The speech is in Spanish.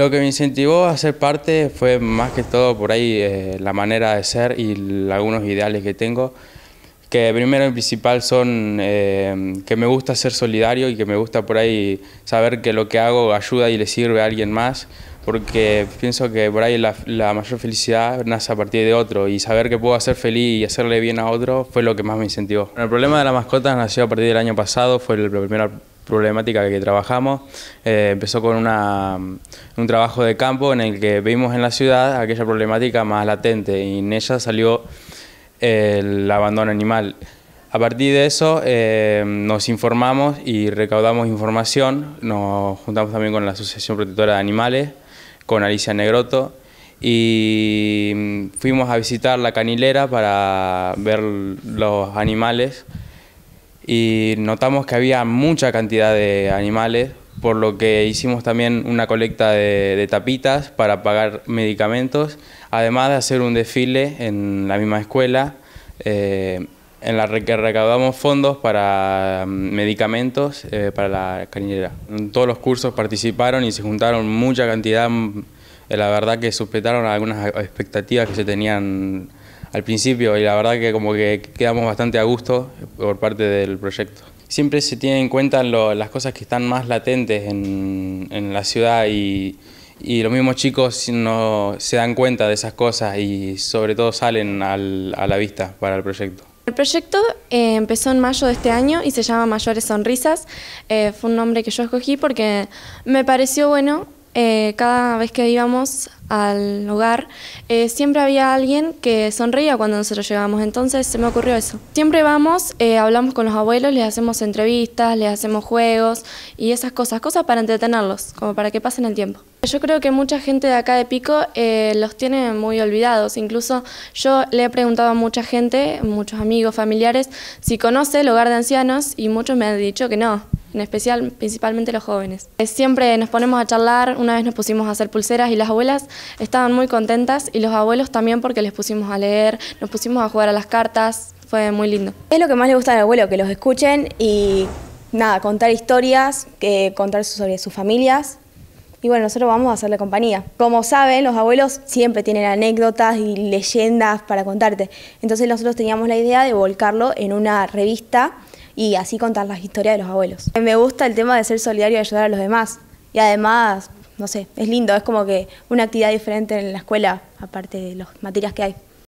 Lo que me incentivó a ser parte fue más que todo por ahí eh, la manera de ser y algunos ideales que tengo, que primero y principal son eh, que me gusta ser solidario y que me gusta por ahí saber que lo que hago ayuda y le sirve a alguien más, porque pienso que por ahí la, mayor felicidad nace a partir de otro y saber que puedo hacer feliz y hacerle bien a otro fue lo que más me incentivó. el problema de las mascotas nació a partir del año pasado, fue el primero problemática que trabajamos. Eh, empezó con una, un trabajo de campo en el que vimos en la ciudad aquella problemática más latente y en ella salió eh, el abandono animal. A partir de eso eh, nos informamos y recaudamos información, nos juntamos también con la Asociación Protectora de Animales, con Alicia Negroto y mm, fuimos a visitar la canilera para ver los animales y notamos que había mucha cantidad de animales, por lo que hicimos también una colecta de, tapitas para pagar medicamentos, además de hacer un desfile en la misma escuela. Eh, en la que recaudamos fondos para mm, medicamentos eh, para la cañera. todos los cursos participaron y se juntaron mucha cantidad, mm, la verdad que superaron algunas expectativas que se tenían al principio y la verdad que como que quedamos bastante a gusto por parte del proyecto. Siempre se tienen en cuenta las cosas que están más latentes en, la ciudad y, y, los mismos chicos no se dan cuenta de esas cosas y sobre todo salen a la vista para el proyecto. El proyecto eh, empezó en mayo de este año y se llama Mayores Sonrisas. Eh, fue un nombre que yo escogí porque me pareció bueno eh, cada vez que íbamos al hogar, eh, siempre había alguien que sonreía cuando nosotros llegábamos, entonces se me ocurrió eso. Siempre vamos, eh, hablamos con los abuelos, les hacemos entrevistas, les hacemos juegos y esas cosas, cosas para entretenerlos, como para que pasen el tiempo. Yo creo que mucha gente de acá de Pico los tiene muy olvidados, incluso yo le he preguntado a mucha gente, muchos amigos, familiares, si conoce el hogar de ancianos y muchos me han dicho que no en especial principalmente los jóvenes. Eh, siempre nos ponemos a charlar, una vez nos pusimos a hacer pulseras y las abuelas estaban muy contentas y los abuelos también porque les pusimos a leer, nos pusimos a jugar a las cartas, fue muy lindo. Es lo que más le gusta al abuelo, que los escuchen y nada, contar historias, que contar sobre sus familias. Y bueno, nosotros vamos a hacerle compañía. Como saben, los abuelos siempre tienen anécdotas y leyendas para contarte. Entonces nosotros teníamos la idea de volcarlo en una revista y así contar las historias de los abuelos. Me gusta el tema de ser solidario y ayudar a los demás. Y además, no sé, es lindo, es como que una actividad diferente en la escuela, aparte de las materias que hay.